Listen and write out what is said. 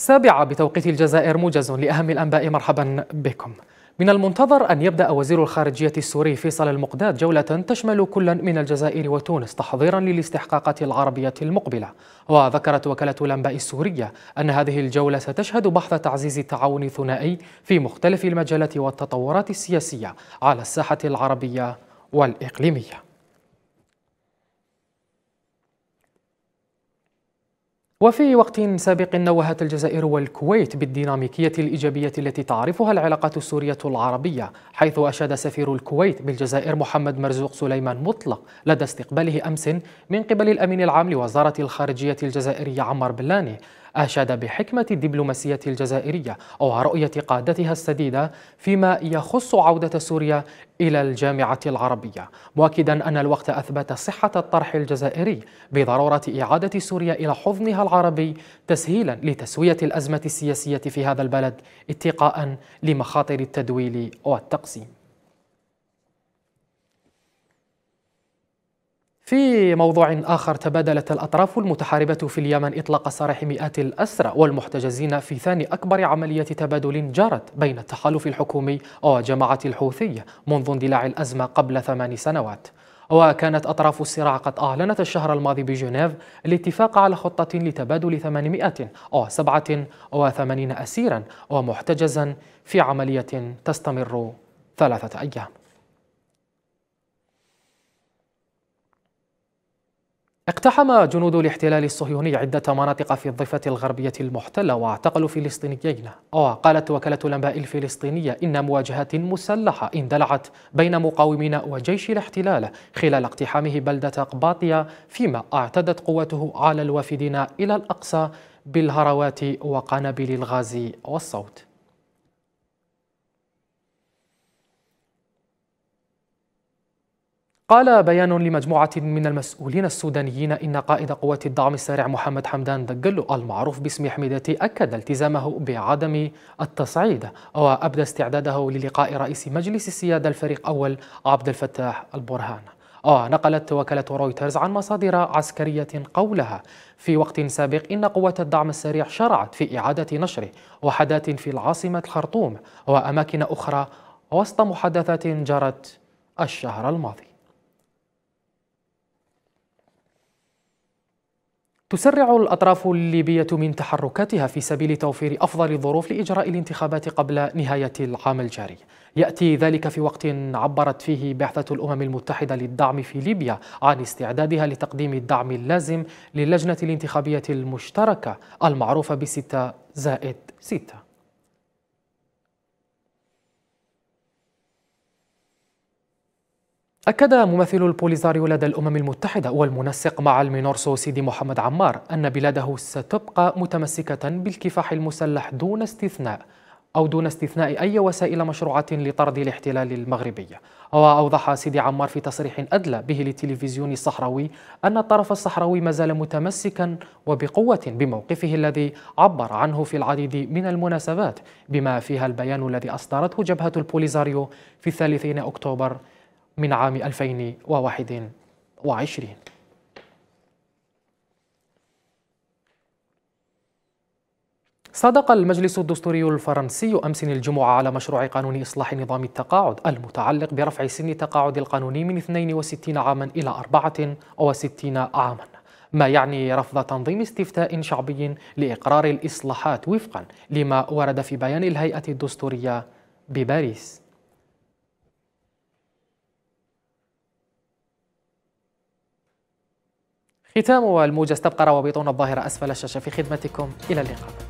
سابعة بتوقيت الجزائر موجز لأهم الأنباء مرحبا بكم من المنتظر أن يبدأ وزير الخارجية السوري فيصل المقداد جولة تشمل كل من الجزائر وتونس تحضيرا للاستحقاقات العربية المقبلة وذكرت وكالة الأنباء السورية أن هذه الجولة ستشهد بحث تعزيز التعاون الثنائي في مختلف المجالات والتطورات السياسية على الساحة العربية والإقليمية وفي وقت سابق نوهت الجزائر والكويت بالديناميكية الإيجابية التي تعرفها العلاقات السورية العربية حيث أشاد سفير الكويت بالجزائر محمد مرزوق سليمان مطلق لدى استقباله أمس من قبل الأمين العام لوزارة الخارجية الجزائرية عمر بلاني أشاد بحكمة الدبلوماسية الجزائرية ورؤية قادتها السديدة فيما يخص عودة سوريا إلى الجامعة العربية مؤكدا أن الوقت أثبت صحة الطرح الجزائري بضرورة إعادة سوريا إلى حضنها العربي تسهيلا لتسوية الأزمة السياسية في هذا البلد اتقاء لمخاطر التدويل والتقسيم في موضوع آخر تبادلت الأطراف المتحاربة في اليمن إطلاق سراح مئات الأسرى والمحتجزين في ثاني أكبر عملية تبادل جرت بين التحالف الحكومي وجماعة الحوثي منذ اندلاع الأزمة قبل ثمان سنوات وكانت أطراف الصراع قد أعلنت الشهر الماضي بجنيف الاتفاق على خطة لتبادل 887 أسيرا ومحتجزا في عملية تستمر ثلاثة أيام اقتحم جنود الاحتلال الصهيوني عدة مناطق في الضفة الغربية المحتلة واعتقلوا فلسطينيين وقالت آه، وكالة الأنباء الفلسطينية إن مواجهات مسلحة اندلعت بين مقاومين وجيش الاحتلال خلال اقتحامه بلدة قباطية فيما اعتدت قوته على الوافدين إلى الأقصى بالهروات وقنابل الغاز والصوت قال بيان لمجموعة من المسؤولين السودانيين إن قائد قوات الدعم السريع محمد حمدان دقلو المعروف باسم حميدتي أكد التزامه بعدم التصعيد وأبدى استعداده للقاء رئيس مجلس السيادة الفريق أول عبد الفتاح البرهان ونقلت وكالة رويترز عن مصادر عسكرية قولها في وقت سابق إن قوات الدعم السريع شرعت في إعادة نشر وحدات في العاصمة الخرطوم وأماكن أخرى وسط محادثات جرت الشهر الماضي تسرع الأطراف الليبية من تحركاتها في سبيل توفير أفضل الظروف لإجراء الانتخابات قبل نهاية العام الجاري يأتي ذلك في وقت عبرت فيه بعثة الأمم المتحدة للدعم في ليبيا عن استعدادها لتقديم الدعم اللازم للجنة الانتخابية المشتركة المعروفة بستة زائد ستة أكد ممثل البوليزاريو لدى الأمم المتحدة والمنسق مع المينورسو سيدي محمد عمار أن بلاده ستبقى متمسكة بالكفاح المسلح دون استثناء أو دون استثناء أي وسائل مشروعة لطرد الاحتلال المغربي وأوضح سيدي عمار في تصريح أدلى به للتلفزيون الصحراوي أن الطرف الصحراوي ما زال متمسكا وبقوة بموقفه الذي عبر عنه في العديد من المناسبات بما فيها البيان الذي أصدرته جبهة البوليزاريو في 30 أكتوبر من عام 2021 صادق المجلس الدستوري الفرنسي أمس الجمعة على مشروع قانون إصلاح نظام التقاعد المتعلق برفع سن التقاعد القانوني من 62 عاما إلى 64 عاما ما يعني رفض تنظيم استفتاء شعبي لإقرار الإصلاحات وفقا لما ورد في بيان الهيئة الدستورية بباريس ختام الموجز تبقى روابطنا الظاهرة أسفل الشاشة في خدمتكم إلى اللقاء